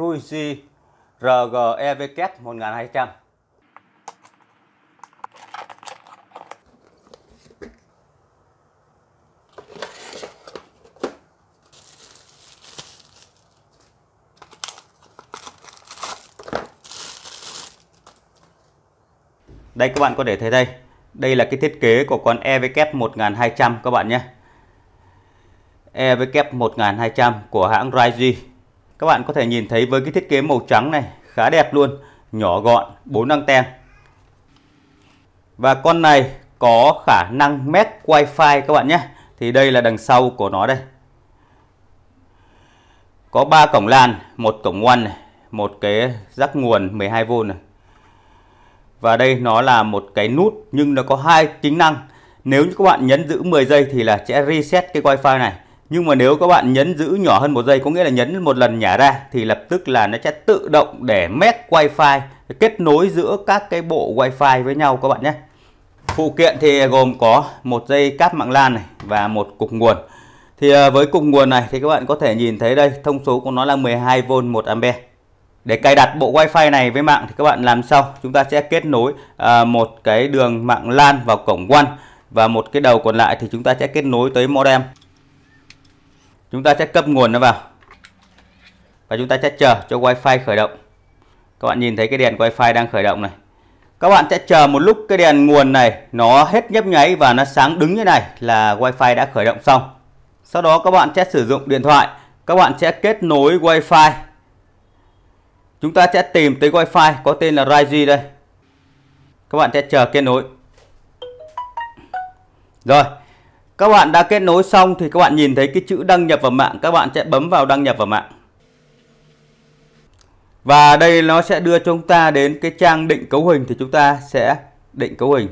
Ruiji RGEVK 1200. Đây các bạn có thể thấy đây Đây là cái thiết kế của con EVK 1200 các bạn nhé EVK 1200 của hãng Raiji các bạn có thể nhìn thấy với cái thiết kế màu trắng này khá đẹp luôn, nhỏ gọn, 4 anten. Và con này có khả năng mét wifi các bạn nhé. Thì đây là đằng sau của nó đây. Có 3 cổng LAN, một cổng WAN này, một cái rắc nguồn 12V này. Và đây nó là một cái nút nhưng nó có hai tính năng. Nếu như các bạn nhấn giữ 10 giây thì là sẽ reset cái wifi này nhưng mà nếu các bạn nhấn giữ nhỏ hơn một giây có nghĩa là nhấn một lần nhả ra thì lập tức là nó sẽ tự động để mép wifi kết nối giữa các cái bộ wifi với nhau các bạn nhé phụ kiện thì gồm có một dây cáp mạng lan này và một cục nguồn thì ờ, với cục nguồn này thì các bạn có thể nhìn thấy đây thông số của nó là 12V 1A để cài đặt bộ wifi này với mạng thì các bạn làm sau chúng ta sẽ kết nối ờ, một cái đường mạng lan vào cổng WAN và một cái đầu còn lại thì chúng ta sẽ kết nối tới modem chúng ta sẽ cấp nguồn nó vào và chúng ta sẽ chờ cho wifi khởi động các bạn nhìn thấy cái đèn wifi đang khởi động này các bạn sẽ chờ một lúc cái đèn nguồn này nó hết nhấp nháy và nó sáng đứng như này là wifi đã khởi động xong sau đó các bạn sẽ sử dụng điện thoại các bạn sẽ kết nối wifi chúng ta sẽ tìm tới wifi có tên là Raiji đây các bạn sẽ chờ kết nối rồi các bạn đã kết nối xong thì các bạn nhìn thấy cái chữ đăng nhập vào mạng, các bạn sẽ bấm vào đăng nhập vào mạng. Và đây nó sẽ đưa chúng ta đến cái trang định cấu hình thì chúng ta sẽ định cấu hình.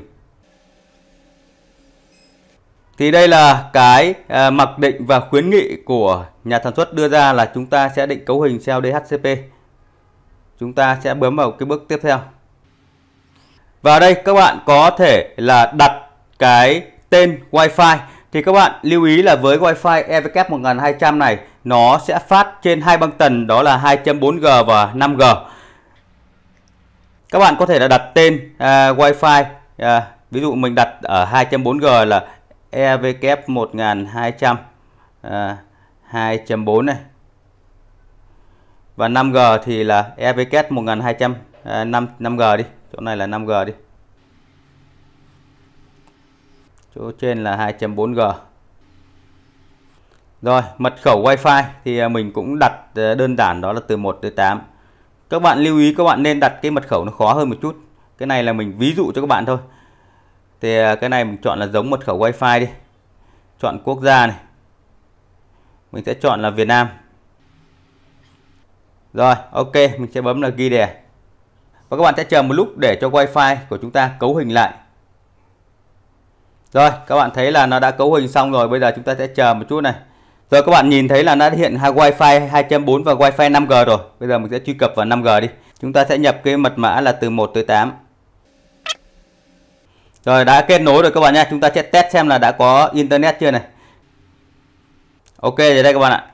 Thì đây là cái à, mặc định và khuyến nghị của nhà sản xuất đưa ra là chúng ta sẽ định cấu hình theo DHCP. Chúng ta sẽ bấm vào cái bước tiếp theo. Và đây các bạn có thể là đặt cái tên Wi-Fi thì các bạn lưu ý là với Wi-Fi EWCAP 1200 này nó sẽ phát trên hai băng tần đó là 2.4G và 5G. Các bạn có thể là đặt tên uh, Wi-Fi uh, ví dụ mình đặt ở 2.4G là EWCAP 1200 uh, 2.4 này. Và 5G thì là EWCAP 1200 uh, 5 5G đi, chỗ này là 5G đi chỗ trên là 2.4G rồi mật khẩu Wi-Fi thì à, mình cũng đặt à, đơn giản đó là từ 1 tới 8 các bạn lưu ý các bạn nên đặt cái mật khẩu nó khó hơn một chút cái này là mình ví dụ cho các bạn thôi thì à, cái này mình chọn là giống mật khẩu Wi-Fi đi chọn quốc gia này mình sẽ chọn là Việt Nam rồi ok mình sẽ bấm là ghi đề và các bạn sẽ chờ một lúc để cho Wi-Fi của chúng ta cấu hình lại rồi các bạn thấy là nó đã cấu hình xong rồi Bây giờ chúng ta sẽ chờ một chút này Rồi các bạn nhìn thấy là nó hiện hai Wi-Fi 2.4 và Wi-Fi 5G rồi Bây giờ mình sẽ truy cập vào 5G đi Chúng ta sẽ nhập cái mật mã là từ 1 tới 8 Rồi đã kết nối rồi các bạn nha Chúng ta sẽ test xem là đã có Internet chưa này Ok rồi đây các bạn ạ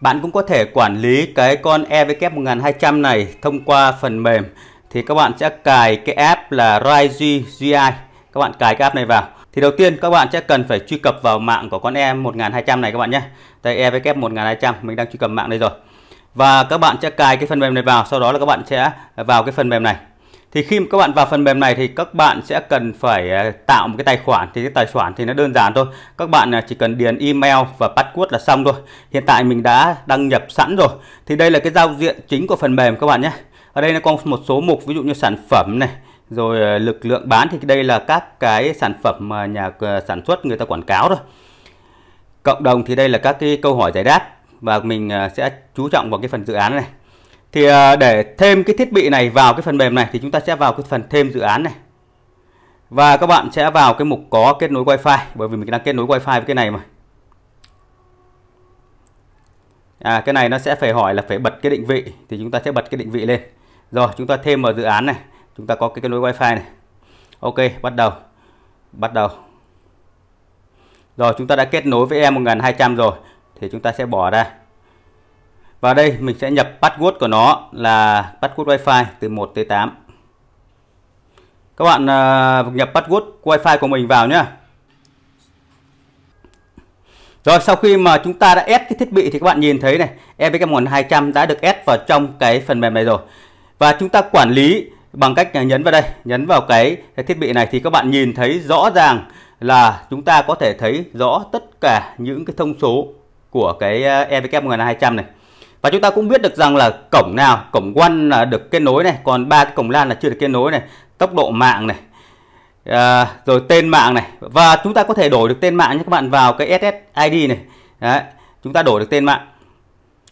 bạn cũng có thể quản lý cái con EW1200 này thông qua phần mềm thì các bạn sẽ cài cái app là Rise GI các bạn cài cái app này vào thì đầu tiên các bạn sẽ cần phải truy cập vào mạng của con em 1200 này các bạn nhé đây EVK 1200 mình đang truy cập mạng đây rồi và các bạn sẽ cài cái phần mềm này vào sau đó là các bạn sẽ vào cái phần mềm này thì khi các bạn vào phần mềm này thì các bạn sẽ cần phải à, tạo một cái tài khoản thì cái tài khoản thì nó đơn giản thôi các bạn à, chỉ cần điền email và password là xong thôi hiện tại mình đã đăng nhập sẵn rồi thì đây là cái giao diện chính của phần mềm các bạn nhé ở đây nó có một số mục ví dụ như sản phẩm này rồi ờ, lực lượng bán thì đây là các cái sản phẩm mà nhà ờ, sản xuất người ta quảng cáo rồi cộng đồng thì đây là các cái câu hỏi giải đáp và mình ờ, sẽ chú trọng vào cái phần dự án này thì để thêm cái thiết bị này vào cái phần mềm này thì chúng ta sẽ vào cái phần thêm dự án này và các bạn sẽ vào cái mục có kết nối wi-fi bởi vì mình đang kết nối wi-fi với cái này mà à cái này nó sẽ phải hỏi là phải bật cái định vị thì chúng ta sẽ bật cái định vị lên rồi chúng ta thêm vào dự án này chúng ta có cái kết nối wifi này ok bắt đầu bắt đầu rồi chúng ta đã kết nối với em 1200 rồi thì chúng ta sẽ bỏ ra và đây mình sẽ nhập password của nó là password wifi từ 1 tới 8 các bạn uh, nhập password wifi của mình vào nhé rồi sau khi mà chúng ta đã ép cái thiết bị thì các bạn nhìn thấy này EPK 1200 đã được ép vào trong cái phần mềm này rồi và chúng ta quản lý bằng cách à, nhấn vào đây nhấn vào cái, thiết bị này thì các bạn nhìn thấy rõ ràng là chúng ta có thể thấy rõ tất cả những cái thông số của cái à, EVK 1200 này và chúng ta cũng biết được rằng là cổng nào cổng quan được kết nối này còn ba cái cổng lan là chưa được kết nối này tốc độ mạng này à, rồi tên mạng này và chúng ta có thể đổi được tên mạng nhé các bạn vào cái SSID này Đấy, chúng ta đổi được tên mạng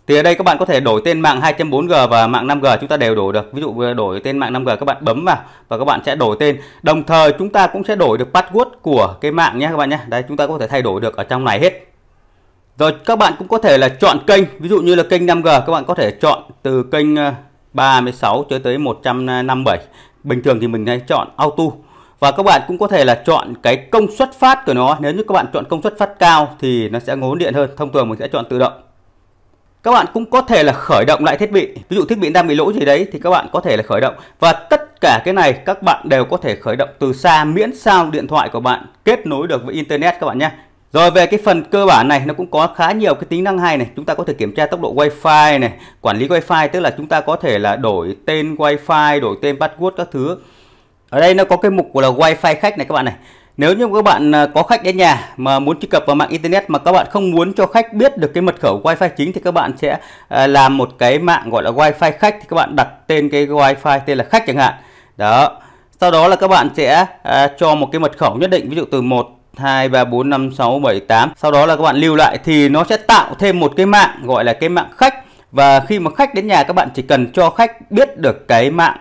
thì ở đây các bạn có thể đổi tên mạng 2.4G và mạng 5G chúng ta đều đổi được ví dụ đổi tên mạng 5G các bạn bấm vào và các bạn sẽ đổi tên đồng thời chúng ta cũng sẽ đổi được password của cái mạng nhé các bạn nhé đây chúng ta có thể thay đổi được ở trong này hết rồi các bạn cũng có thể là chọn kênh ví dụ như là kênh 5G các bạn có thể chọn từ kênh 36 ờ, cho tới 157 bình thường thì mình hay chọn auto và các bạn cũng có thể là chọn cái công suất phát của nó nếu như các bạn chọn công suất phát cao thì nó sẽ ngốn điện hơn thông thường mình sẽ chọn tự động các bạn cũng có thể là khởi động lại thiết bị ví dụ thiết bị đang bị lỗi gì đấy thì các bạn có thể là khởi động và tất cả cái này các bạn đều có thể khởi động từ xa miễn sao điện thoại của bạn kết nối được với internet các bạn nhé rồi về cái phần cơ bản này nó cũng có khá nhiều cái tính năng hay này Chúng ta có thể kiểm tra tốc độ wifi này Quản lý wifi tức là chúng ta có thể là đổi tên wifi, đổi tên password các thứ Ở đây nó có cái mục của là wifi khách này các bạn này nếu như các bạn à, có khách đến nhà mà muốn truy cập vào mạng internet mà các bạn không muốn cho khách biết được cái mật khẩu wifi chính thì các bạn sẽ à, làm một cái mạng gọi là wifi khách thì các bạn đặt tên cái wifi tên là khách chẳng hạn. Đó. Sau đó là các bạn sẽ à, cho một cái mật khẩu nhất định ví dụ từ 1 2 3 4 5 6 7 8. Sau đó là các bạn lưu lại thì nó sẽ tạo thêm một cái mạng gọi là cái mạng khách và khi mà khách đến nhà các bạn chỉ cần cho khách biết được cái mạng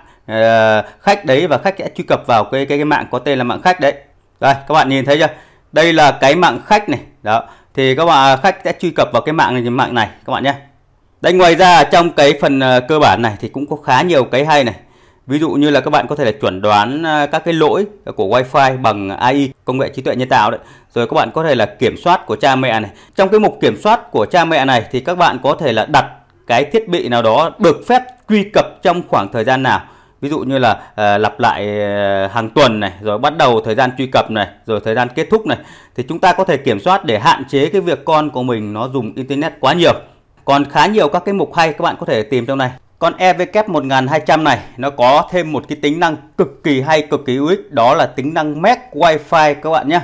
khách đấy và khách sẽ truy cập vào cái cái cái mạng có tên là mạng khách đấy đây các bạn nhìn thấy chưa đây là cái mạng khách này đó thì các bạn à, khách sẽ truy cập vào cái mạng này mạng này các bạn nhé đây ngoài ra trong cái phần à, cơ bản này thì cũng có khá nhiều cái hay này ví dụ như là các bạn có thể là chuẩn đoán à, các cái lỗi của wifi bằng AI công nghệ trí tuệ nhân tạo đấy rồi các bạn có thể là kiểm soát của cha mẹ này trong cái mục kiểm soát của cha mẹ này thì các bạn có thể là đặt cái thiết bị nào đó được phép truy cập trong khoảng thời gian nào ví dụ như là à, lặp lại ờ, hàng tuần này rồi bắt đầu thời gian truy cập này rồi thời gian kết thúc này thì chúng ta có thể kiểm soát để hạn chế cái việc con của mình nó dùng internet quá nhiều còn khá nhiều các cái mục hay các bạn có thể tìm trong này con EVK 1200 này nó có thêm một cái tính năng cực kỳ hay cực kỳ hữu ích đó là tính năng Mac Wi-Fi các bạn nhé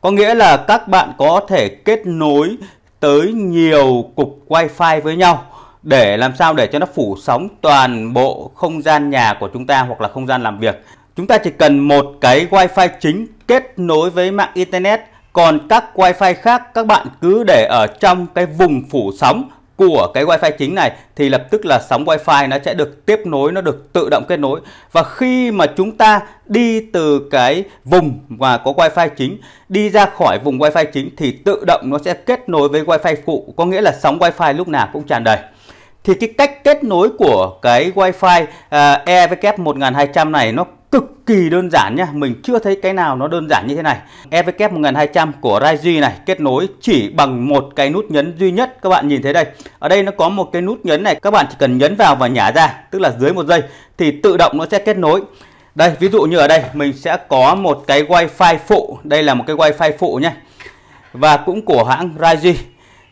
có nghĩa là các bạn có thể kết nối tới nhiều cục Wi-Fi với nhau để làm sao để cho nó phủ sóng toàn bộ không gian nhà của chúng ta hoặc là không gian làm việc. Chúng ta chỉ cần một cái wi-fi chính kết nối với mạng internet, còn các wi-fi khác các bạn cứ để ở trong cái vùng phủ sóng của cái wi-fi chính này thì lập tức là sóng wi-fi nó sẽ được tiếp nối nó được tự động kết nối và khi mà chúng ta đi từ cái vùng mà có wi-fi chính đi ra khỏi vùng wi-fi chính thì tự động nó sẽ kết nối với wi-fi phụ có nghĩa là sóng wi-fi lúc nào cũng tràn đầy thì cái cách kết nối của cái Wi-Fi uh, EVK 1200 này nó cực kỳ đơn giản nhá Mình chưa thấy cái nào nó đơn giản như thế này EVK 1200 của Raiji này kết nối chỉ bằng một cái nút nhấn duy nhất Các bạn nhìn thấy đây Ở đây nó có một cái nút nhấn này Các bạn chỉ cần nhấn vào và nhả ra Tức là dưới một giây Thì tự động nó sẽ kết nối Đây ví dụ như ở đây Mình sẽ có một cái wifi phụ Đây là một cái wifi phụ nhé Và cũng của hãng Raiji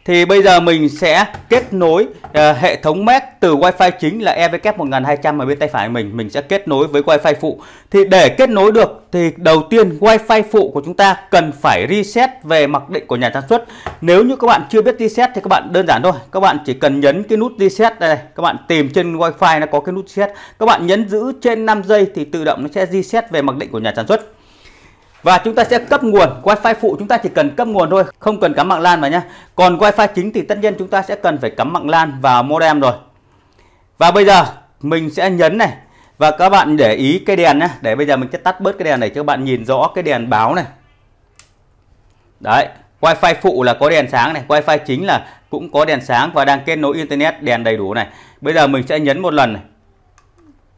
thì bây giờ mình sẽ kết nối uh, hệ thống Mac từ wifi chính là EVK 1200 ở bên tay phải mình mình sẽ kết nối với wifi phụ thì để kết nối được thì đầu tiên wifi phụ của chúng ta cần phải reset về mặc định của nhà sản xuất nếu như các bạn chưa biết reset thì các bạn đơn giản thôi các bạn chỉ cần nhấn cái nút reset đây này các bạn tìm trên wifi nó có cái nút reset các bạn nhấn giữ trên 5 giây thì tự động nó sẽ reset về mặc định của nhà sản xuất và chúng ta sẽ cấp nguồn wifi phụ chúng ta chỉ cần cấp nguồn thôi không cần cắm mạng lan vào nhé còn wifi chính thì tất nhiên chúng ta sẽ cần phải cắm mạng lan vào modem rồi và bây giờ mình sẽ nhấn này và các bạn để ý cái đèn nhé để bây giờ mình sẽ tắt bớt cái đèn này cho các bạn nhìn rõ cái đèn báo này đấy wifi phụ là có đèn sáng này wifi chính là cũng có đèn sáng và đang kết nối internet đèn đầy đủ này bây giờ mình sẽ nhấn một lần này.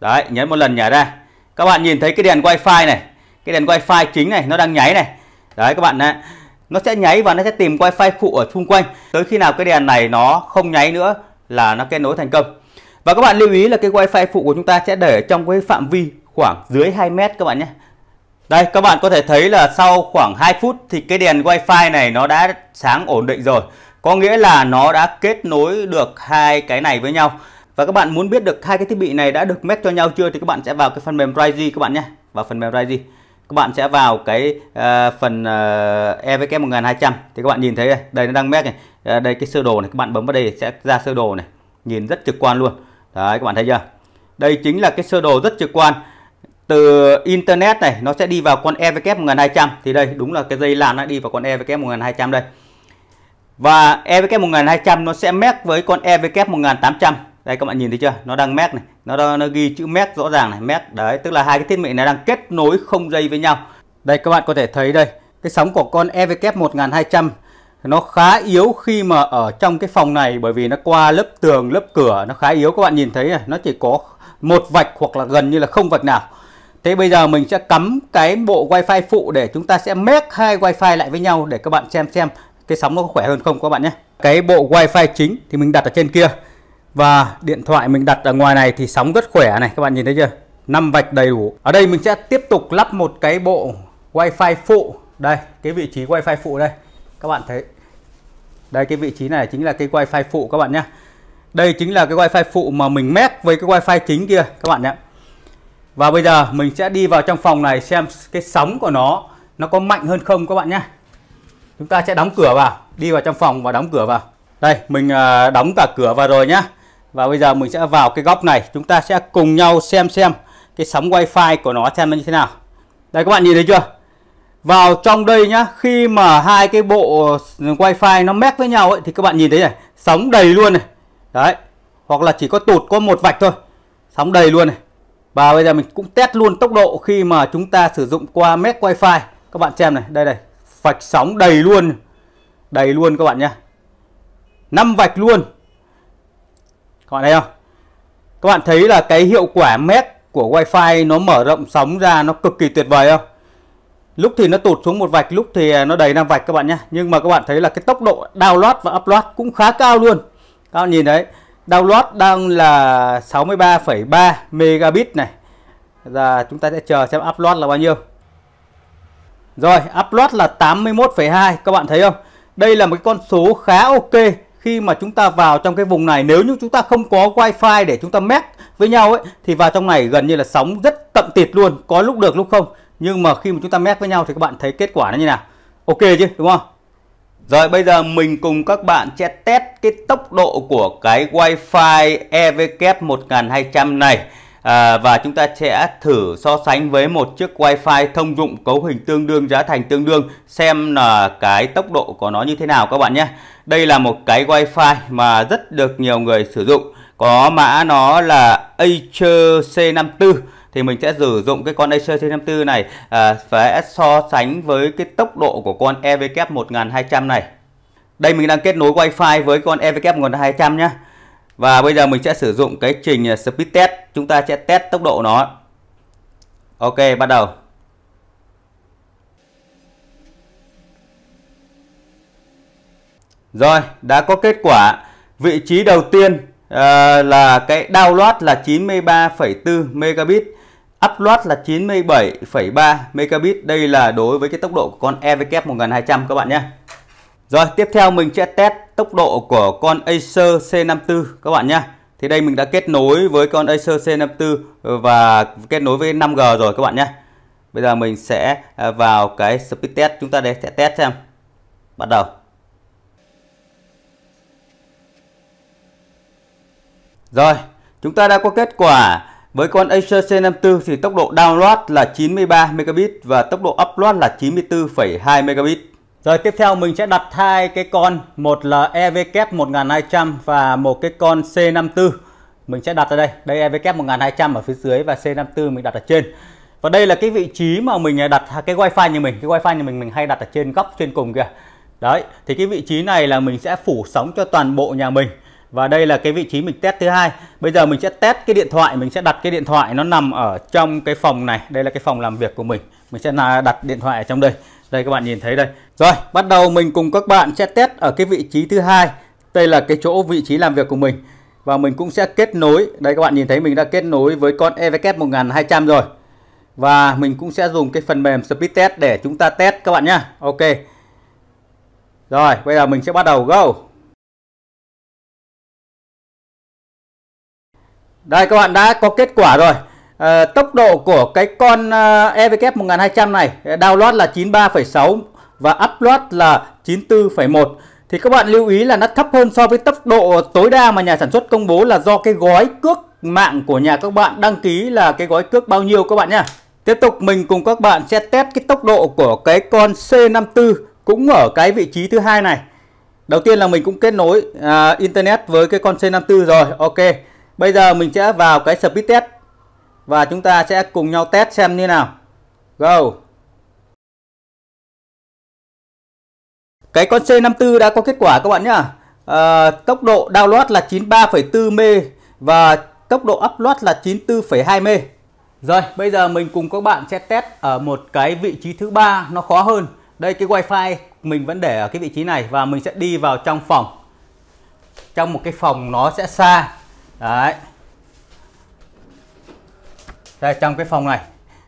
đấy nhấn một lần nhả ra các bạn nhìn thấy cái đèn wifi này cái đèn wifi chính này nó đang nháy này đấy các bạn ạ nó sẽ nháy và nó sẽ tìm wifi phụ ở xung quanh tới khi nào cái đèn này nó không nháy nữa là nó kết nối thành công và các bạn lưu ý là cái wifi phụ của chúng ta sẽ để trong cái phạm vi khoảng dưới 2 mét các bạn nhé đây các bạn có thể thấy là sau khoảng 2 phút thì cái đèn wifi này nó đã sáng ổn định rồi có nghĩa là nó đã kết nối được hai cái này với nhau và các bạn muốn biết được hai cái thiết bị này đã được mét cho nhau chưa thì các bạn sẽ vào cái phần mềm Rigi các bạn nhé vào phần mềm Rigi các bạn sẽ vào cái uh, phần uh, EVK 1200 thì các bạn nhìn thấy đây, đây nó đang mét này à, đây cái sơ đồ này các bạn bấm vào đây sẽ ra sơ đồ này nhìn rất trực quan luôn đấy các bạn thấy chưa đây chính là cái sơ đồ rất trực quan từ internet này nó sẽ đi vào con EVK 1200 thì đây đúng là cái dây làm nó đi vào con EVK 1200 đây và EVK 1200 nó sẽ mét với con EVK 1800 đây các bạn nhìn thấy chưa nó đang mét này nó nó ghi chữ mét rõ ràng này mét đấy tức là hai cái thiết bị này đang kết nối không dây với nhau đây các bạn có thể thấy đây cái sóng của con EVK 1200 nó khá yếu khi mà ở trong cái phòng này bởi vì nó qua lớp tường lớp cửa nó khá yếu các bạn nhìn thấy này nó chỉ có một vạch hoặc là gần như là không vạch nào Thế bây giờ mình sẽ cắm cái bộ wifi phụ để chúng ta sẽ mét hai wifi lại với nhau để các bạn xem xem cái sóng nó có khỏe hơn không các bạn nhé. Cái bộ wifi chính thì mình đặt ở trên kia và điện thoại mình đặt ở ngoài này thì sóng rất khỏe này các bạn nhìn thấy chưa năm vạch đầy đủ ở đây mình sẽ tiếp tục lắp một cái bộ wifi phụ đây cái vị trí wifi phụ đây các bạn thấy đây cái vị trí này chính là cái wifi phụ các bạn nhé đây chính là cái wifi phụ mà mình mét với cái wifi chính kia các bạn nhé và bây giờ mình sẽ đi vào trong phòng này xem cái sóng của nó nó có mạnh hơn không các bạn nhé chúng ta sẽ đóng cửa vào đi vào trong phòng và đóng cửa vào đây mình à, đóng cả cửa vào rồi nhá và bây giờ mình sẽ vào cái góc này chúng ta sẽ cùng nhau xem xem cái sóng wifi của nó xem nó như thế nào đây các bạn nhìn thấy chưa vào trong đây nhá khi mà hai cái bộ wifi nó mép với nhau ấy, thì các bạn nhìn thấy này sóng đầy luôn này đấy hoặc là chỉ có tụt có một vạch thôi sóng đầy luôn này và bây giờ mình cũng test luôn tốc độ khi mà chúng ta sử dụng qua mét wifi các bạn xem này đây này vạch sóng đầy luôn đầy luôn các bạn nhá năm vạch luôn các bạn thấy không các bạn thấy là cái hiệu quả mét của Wi-Fi nó mở rộng sóng ra nó cực kỳ tuyệt vời không lúc thì nó tụt xuống một vạch lúc thì à, nó đầy năm vạch các bạn nhé nhưng mà các bạn thấy là cái tốc độ download và upload cũng khá cao luôn các bạn nhìn đấy download đang là 63,3 megabit này là chúng ta sẽ chờ xem upload là bao nhiêu rồi upload là 81,2 các bạn thấy không đây là một con số khá ok khi mà chúng ta vào trong cái vùng này nếu như chúng ta không có wifi để chúng ta mét với nhau ấy thì vào trong này gần như là sóng rất tận tịt luôn có lúc được lúc không nhưng mà khi mà chúng ta mét với nhau thì các bạn thấy kết quả nó như nào ok chứ đúng không rồi bây giờ mình cùng các bạn sẽ test cái tốc độ của cái wifi EVK 1200 này à, và chúng ta sẽ thử so sánh với một chiếc wifi thông dụng cấu hình tương đương giá thành tương đương xem là cái tốc độ của nó như thế nào các bạn nhé đây là một cái wifi mà rất được nhiều người sử dụng có mã nó là Acer C54 thì mình sẽ sử dụng cái con Acer C54 này à, và so sánh với cái tốc độ của con EVK 1200 này đây mình đang kết nối wifi với con EVK 1200 nhé và bây giờ mình sẽ sử dụng cái trình à, speed test chúng ta sẽ test tốc độ nó ok bắt đầu Rồi, đã có kết quả. Vị trí đầu tiên uh, là cái download là 93,4 megabit, upload là 97,3 megabit. Đây là đối với cái tốc độ của con EVK 1200 các bạn nhé. Rồi tiếp theo mình sẽ test tốc độ của con Acer C54 các bạn nhé Thì đây mình đã kết nối với con Acer C54 và kết nối với 5G rồi các bạn nhé Bây giờ mình sẽ à, vào cái speed test chúng ta để sẽ test xem Bắt đầu Rồi chúng ta đã có kết quả với con Acer C54 thì tốc độ download là 93 megabit và tốc độ upload là 94,2 megabit rồi tiếp theo mình sẽ đặt hai cái con, một là EVK 1200 và một cái con C54. Mình sẽ đặt ở đây, đây EVK 1200 ở phía dưới và C54 mình đặt ở trên. Và đây là cái vị trí mà mình à, đặt cái wifi nhà mình, cái wifi nhà mình mình hay đặt ở trên góc trên cùng kìa. Đấy, thì cái vị trí này là mình sẽ phủ sóng cho toàn bộ nhà mình. Và đây là cái vị trí mình test thứ hai. Bây giờ mình sẽ test cái điện thoại, mình sẽ đặt cái điện thoại nó nằm ở trong cái phòng này. Đây là cái phòng làm việc của mình. Mình sẽ đặt điện thoại ở trong đây đây các bạn nhìn thấy đây rồi bắt đầu mình cùng các bạn sẽ test ở cái vị trí thứ hai đây là cái chỗ vị trí làm việc của mình và mình cũng sẽ kết nối đây các bạn nhìn thấy mình đã kết nối với con EVK 1200 rồi và mình cũng sẽ dùng cái phần mềm speed test để chúng ta test các bạn nhé Ok rồi bây giờ mình sẽ bắt đầu go đây các bạn đã có kết quả rồi à, tốc độ của cái con à, EVK 1200 này ờ, download là 93,6 và upload là 94,1 thì các bạn lưu ý là nó thấp hơn so với tốc độ tối đa mà nhà sản xuất công bố là do cái gói cước mạng của nhà các bạn đăng ký là cái gói cước bao nhiêu các bạn nhá. Tiếp tục mình cùng các bạn sẽ test cái tốc độ của cái con C54 cũng ở cái vị trí thứ hai này. Đầu tiên là mình cũng kết nối à, internet với cái con C54 rồi. Ok. Bây giờ mình sẽ vào cái speed test và chúng ta sẽ cùng nhau test xem như nào. Go! Cái con C54 đã có kết quả các bạn nhá. À, tốc độ download là 93,4 m và tốc độ upload là 94,2 m. Rồi, bây giờ mình cùng các bạn sẽ test ở một cái vị trí thứ ba nó khó hơn. Đây cái wifi mình vẫn để ở cái vị trí này và mình sẽ đi vào trong phòng. Trong một cái phòng nó sẽ xa. Đấy đây trong cái phòng này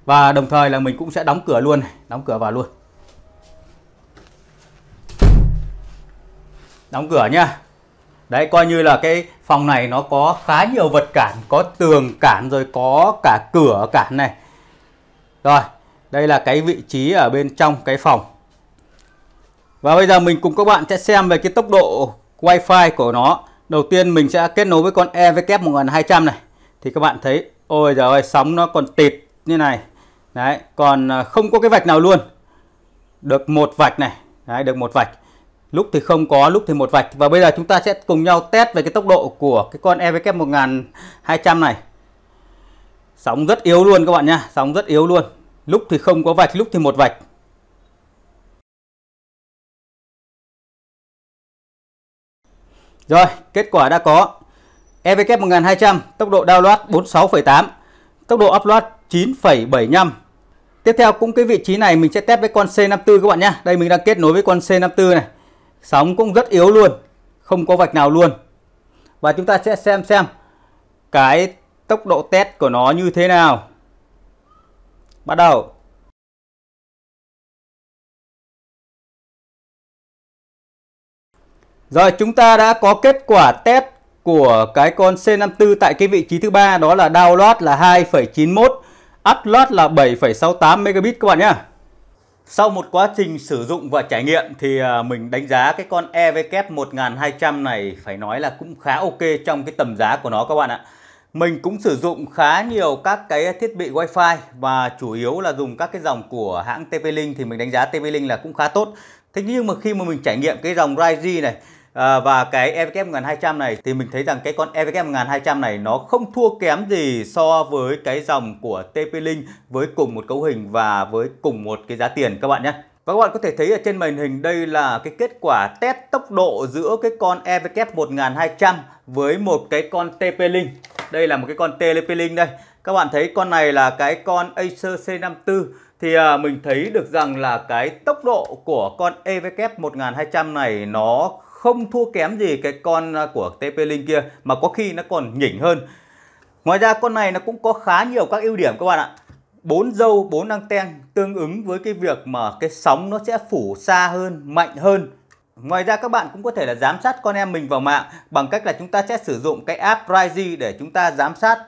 và đồng thời là mình cũng sẽ đóng cửa luôn này đóng cửa vào luôn đóng cửa nhá đấy coi như là cái phòng này nó có khá nhiều vật cản có tường cản rồi có cả cửa cản này rồi đây là cái vị trí ở bên trong cái phòng và bây giờ mình cùng các bạn sẽ xem về cái tốc độ wifi của nó đầu tiên mình sẽ kết nối với con EVK 1200 này thì các bạn thấy ôi giời ơi sóng nó còn tịt như này đấy còn à, không có cái vạch nào luôn được một vạch này đấy được một vạch lúc thì không có lúc thì một vạch và bây giờ chúng ta sẽ cùng nhau test về cái tốc độ của cái con EVK 1200 này sóng rất yếu luôn các bạn nha sóng rất yếu luôn lúc thì không có vạch lúc thì một vạch rồi kết quả đã có EVK 1200 tốc độ download 46,8 tốc độ upload 9,75 Tiếp theo cũng cái vị trí này mình sẽ test với con C54 các bạn nhé Đây mình đang kết nối với con C54 này Sóng cũng rất yếu luôn Không có vạch nào luôn Và chúng ta sẽ xem xem Cái tốc độ test của nó như thế nào Bắt đầu Rồi chúng ta đã có kết quả test của cái con C54 tại cái vị trí thứ ba đó là download là 2,91, upload là 7,68 megabit các bạn nhé. Sau một quá trình sử dụng và trải nghiệm thì à, mình đánh giá cái con EVK 1200 e này phải nói là cũng khá ok trong cái tầm giá của nó các bạn ạ. Mình cũng sử dụng khá nhiều các cái thiết bị wi-fi và chủ yếu là dùng các cái dòng của hãng TP-Link thì mình đánh giá TP-Link là cũng khá tốt. Thế nhưng mà khi mà mình trải nghiệm cái dòng Ryzen này à, và cái EVK 1200 này thì mình thấy rằng cái con EVK 1200 này nó không thua kém gì so với cái dòng của TP-Link với cùng một cấu hình và với cùng một cái giá tiền các bạn nhé và các bạn có thể thấy ở trên màn hình đây là cái kết quả test tốc độ giữa cái con EVK 1200 với một cái con TP-Link. Đây là một cái con TP-Link đây. Các bạn thấy con này là cái con Acer C54 thì à, mình thấy được rằng là cái tốc độ của con EVK 1200 này nó không thua kém gì cái con à, của TP-Link kia mà có khi nó còn nhỉnh hơn. Ngoài ra con này nó cũng có khá nhiều các ưu điểm các bạn ạ. 4 dâu, 4 ten tương ứng với cái việc mà cái sóng nó sẽ phủ xa hơn, mạnh hơn. Ngoài ra các bạn cũng có thể là giám sát con em mình vào mạng bằng cách là chúng ta sẽ sử dụng cái app Rizey để chúng ta giám sát.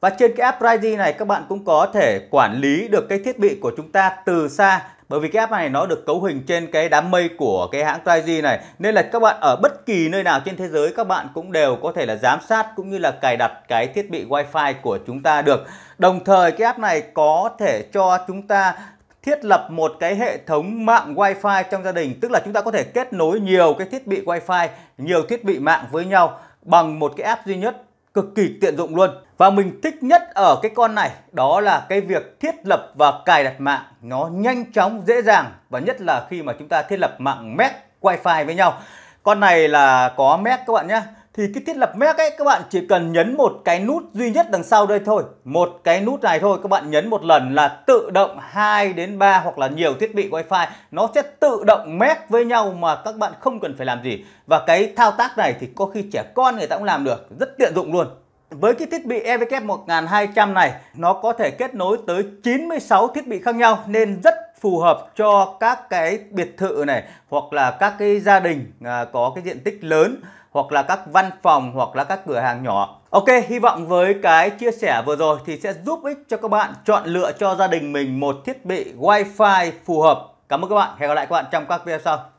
Và trên cái app Rizey này các bạn cũng có thể quản lý được cái thiết bị của chúng ta từ xa bởi vì cái app này nó được cấu hình trên cái đám mây của cái hãng Trizy này nên là các bạn ở bất kỳ nơi nào trên thế giới các bạn cũng đều có thể là giám sát cũng như là cài đặt cái thiết bị wifi của chúng ta được đồng thời cái app này có thể cho chúng ta thiết lập một cái hệ thống mạng Wi-Fi trong gia đình tức là chúng ta có thể kết nối nhiều cái thiết bị Wi-Fi nhiều thiết bị mạng với nhau bằng một cái app duy nhất cực kỳ tiện dụng luôn và mình thích nhất ở cái con này đó là cái việc thiết lập và cài đặt mạng nó nhanh chóng, dễ dàng và nhất là khi mà chúng ta thiết lập mạng MAC Wi-Fi với nhau. Con này là có MAC các bạn nhé. Thì cái thiết lập MAC ấy các bạn chỉ cần nhấn một cái nút duy nhất đằng sau đây thôi. Một cái nút này thôi các bạn nhấn một lần là tự động 2 đến 3 hoặc là nhiều thiết bị Wi-Fi nó sẽ tự động MAC với nhau mà các bạn không cần phải làm gì. Và cái thao tác này thì có khi trẻ con người ta cũng làm được, rất tiện dụng luôn. Với cái thiết bị EVK 1200 này, nó có thể kết nối tới 96 thiết bị khác nhau nên rất phù hợp cho các cái biệt thự này hoặc là các cái gia đình à, có cái diện tích lớn hoặc là các văn phòng hoặc là các cửa hàng nhỏ. Ok, hy vọng với cái chia sẻ vừa rồi thì sẽ giúp ích cho các bạn chọn lựa cho gia đình mình một thiết bị Wi-Fi phù hợp. Cảm ơn các bạn. Hẹn gặp lại các bạn trong các video sau.